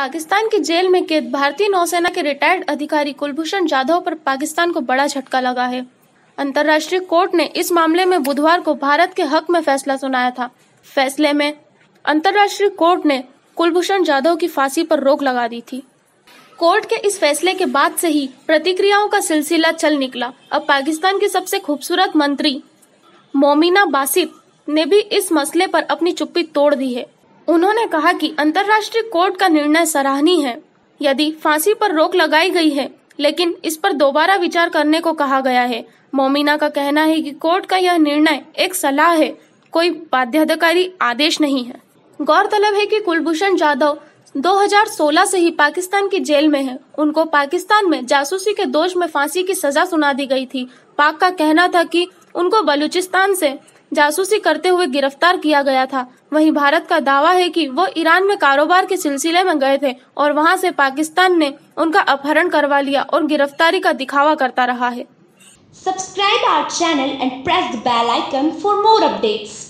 पाकिस्तान की जेल में कैद भारतीय नौसेना के रिटायर्ड अधिकारी कुलभूषण जाधव पर पाकिस्तान को बड़ा झटका लगा है अंतर्राष्ट्रीय कोर्ट ने इस मामले में बुधवार को भारत के हक में फैसला सुनाया था फैसले में अंतर्राष्ट्रीय कोर्ट ने कुलभूषण जाधव की फांसी पर रोक लगा दी थी कोर्ट के इस फैसले के बाद से ही प्रतिक्रियाओं का सिलसिला चल निकला अब पाकिस्तान की सबसे खूबसूरत मंत्री मोमिना बासित ने भी इस मसले पर अपनी चुप्पी तोड़ दी है उन्होंने कहा कि अंतर्राष्ट्रीय कोर्ट का निर्णय सराहनीय है यदि फांसी पर रोक लगाई गई है लेकिन इस पर दोबारा विचार करने को कहा गया है मोमिना का कहना है कि कोर्ट का यह निर्णय एक सलाह है कोई बाध्यकारी आदेश नहीं है गौरतलब है कि कुलभूषण जाधव 2016 से ही पाकिस्तान की जेल में है उनको पाकिस्तान में जासूसी के दोष में फांसी की सजा सुना दी गई थी पाक का कहना था कि उनको बलूचिस्तान से जासूसी करते हुए गिरफ्तार किया गया था वहीं भारत का दावा है कि वो ईरान में कारोबार के सिलसिले में गए थे और वहां से पाकिस्तान ने उनका अपहरण करवा लिया और गिरफ्तारी का दिखावा करता रहा है subscribe our channel and press the bell icon for more updates